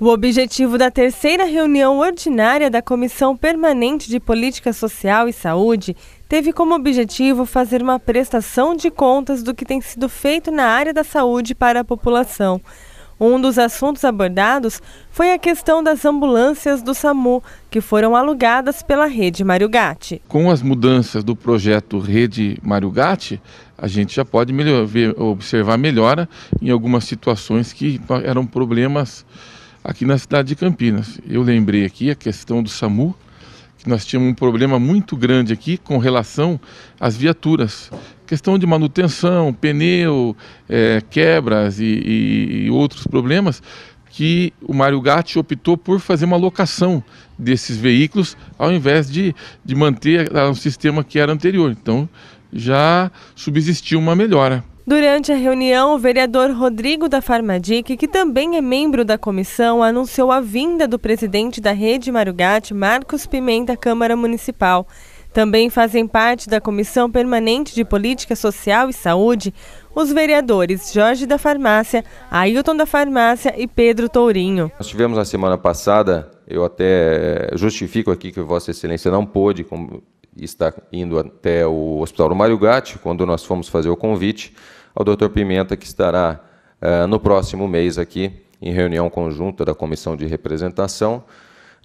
O objetivo da terceira reunião ordinária da Comissão Permanente de Política Social e Saúde teve como objetivo fazer uma prestação de contas do que tem sido feito na área da saúde para a população. Um dos assuntos abordados foi a questão das ambulâncias do SAMU, que foram alugadas pela Rede Mario Gatti. Com as mudanças do projeto Rede Mario Gatti, a gente já pode melhor, ver, observar melhora em algumas situações que eram problemas aqui na cidade de Campinas. Eu lembrei aqui a questão do SAMU, que nós tínhamos um problema muito grande aqui com relação às viaturas. Questão de manutenção, pneu, é, quebras e, e, e outros problemas que o Mário Gatti optou por fazer uma locação desses veículos ao invés de, de manter o ah, sistema que era anterior. Então já subsistiu uma melhora. Durante a reunião, o vereador Rodrigo da Farmadic, que também é membro da comissão, anunciou a vinda do presidente da Rede Marugate, Marcos Pimenta, à Câmara Municipal. Também fazem parte da Comissão Permanente de Política Social e Saúde os vereadores Jorge da Farmácia, Ailton da Farmácia e Pedro Tourinho. Nós tivemos na semana passada, eu até justifico aqui que Vossa Excelência não pôde, está indo até o Hospital Mário Gatti, quando nós fomos fazer o convite ao Dr. Pimenta, que estará uh, no próximo mês aqui, em reunião conjunta da Comissão de Representação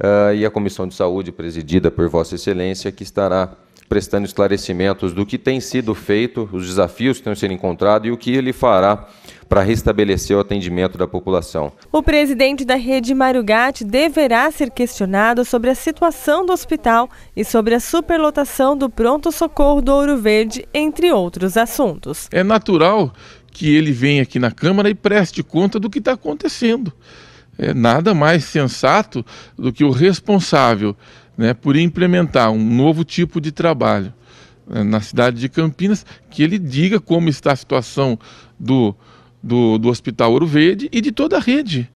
uh, e a Comissão de Saúde, presidida por Vossa Excelência, que estará prestando esclarecimentos do que tem sido feito, os desafios que estão sendo encontrados e o que ele fará para restabelecer o atendimento da população. O presidente da rede Mário deverá ser questionado sobre a situação do hospital e sobre a superlotação do pronto-socorro do Ouro Verde, entre outros assuntos. É natural que ele venha aqui na Câmara e preste conta do que está acontecendo. É nada mais sensato do que o responsável né, por implementar um novo tipo de trabalho né, na cidade de Campinas, que ele diga como está a situação do do, do Hospital Ouro Verde e de toda a rede